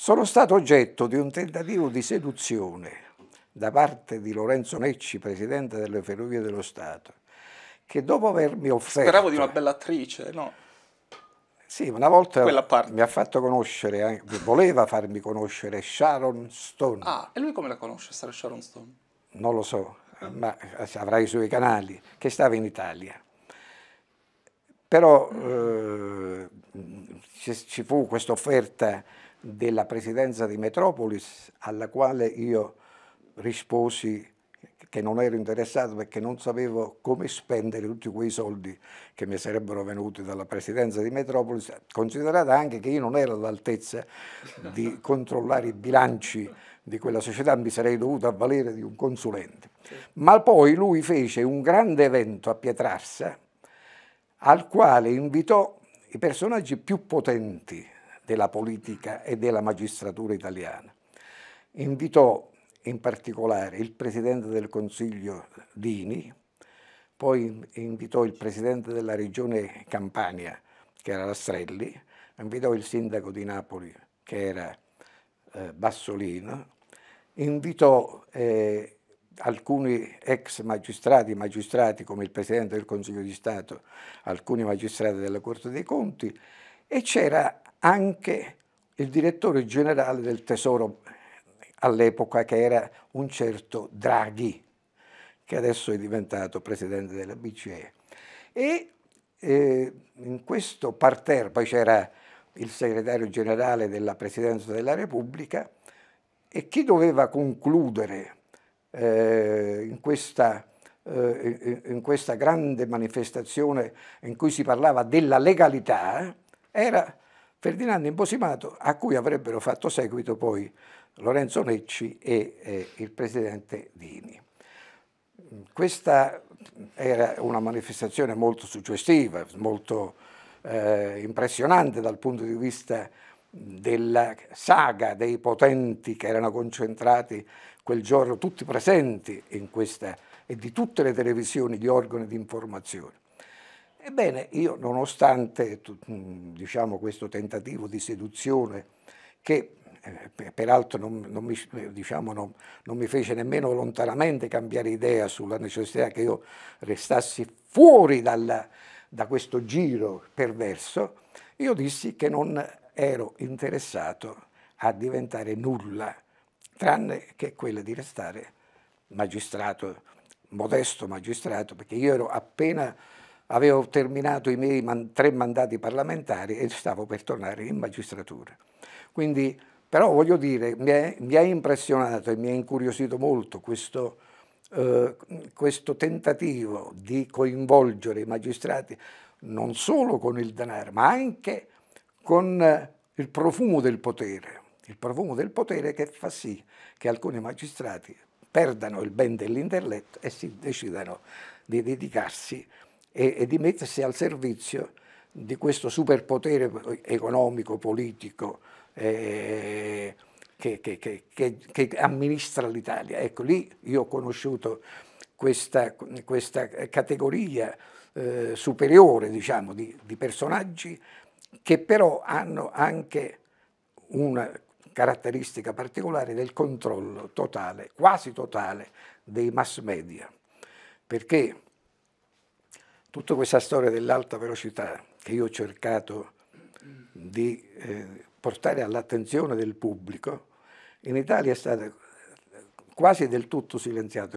Sono stato oggetto di un tentativo di seduzione da parte di Lorenzo Necci, presidente delle Ferrovie dello Stato, che dopo avermi offerto... Speravo di una bella attrice, no? Sì, una volta mi ha fatto conoscere, voleva farmi conoscere Sharon Stone. Ah, e lui come la conosce, Sharon Stone? Non lo so, ma avrà i suoi canali, che stava in Italia. Però eh, ci fu questa offerta della presidenza di Metropolis, alla quale io risposi che non ero interessato perché non sapevo come spendere tutti quei soldi che mi sarebbero venuti dalla presidenza di Metropolis, considerata anche che io non ero all'altezza di controllare i bilanci di quella società, mi sarei dovuto avvalere di un consulente. Ma poi lui fece un grande evento a Pietrarsa al quale invitò i personaggi più potenti della politica e della magistratura italiana. Invitò in particolare il Presidente del Consiglio Dini, poi invitò il Presidente della Regione Campania, che era Rastrelli, invitò il Sindaco di Napoli, che era eh, Bassolino, invitò eh, alcuni ex magistrati, magistrati come il Presidente del Consiglio di Stato, alcuni magistrati della Corte dei Conti, e c'era anche il direttore generale del Tesoro eh, all'epoca che era un certo Draghi, che adesso è diventato presidente della BCE. E eh, in questo parterre, poi c'era il segretario generale della Presidenza della Repubblica, e chi doveva concludere eh, in, questa, eh, in questa grande manifestazione in cui si parlava della legalità, era Ferdinando Imposimato a cui avrebbero fatto seguito poi Lorenzo Necci e eh, il presidente Dini. Questa era una manifestazione molto suggestiva, molto eh, impressionante dal punto di vista della saga dei potenti che erano concentrati quel giorno, tutti presenti in questa e di tutte le televisioni, gli organi di informazione. Ebbene, io nonostante mm, diciamo, questo tentativo di seduzione che eh, peraltro non, non, mi, diciamo, non, non, mi, fece nemmeno lontanamente cambiare idea sulla necessità che io restassi fuori dal, da questo giro perverso, io dissi che non ero interessato a diventare nulla, tranne che quella di restare magistrato, modesto magistrato, perché io ero appena avevo terminato i miei man tre mandati parlamentari e stavo per tornare in magistratura. Quindi, però voglio dire, mi, è, mi ha impressionato e mi ha incuriosito molto questo, eh, questo tentativo di coinvolgere i magistrati non solo con il denaro, ma anche con il profumo del potere, il profumo del potere che fa sì che alcuni magistrati perdano il ben dell'intelletto e si decidano di dedicarsi e, e di mettersi al servizio di questo superpotere economico, politico eh, che, che, che, che, amministra l'Italia. Ecco, lì io ho conosciuto questa, questa categoria eh, superiore diciamo, di, di personaggi che però hanno anche una caratteristica particolare del controllo totale, quasi totale, dei mass media, perché Tutta questa storia dell'alta velocità che io ho cercato di eh, portare all'attenzione del pubblico, in Italia è stata quasi del tutto silenziata.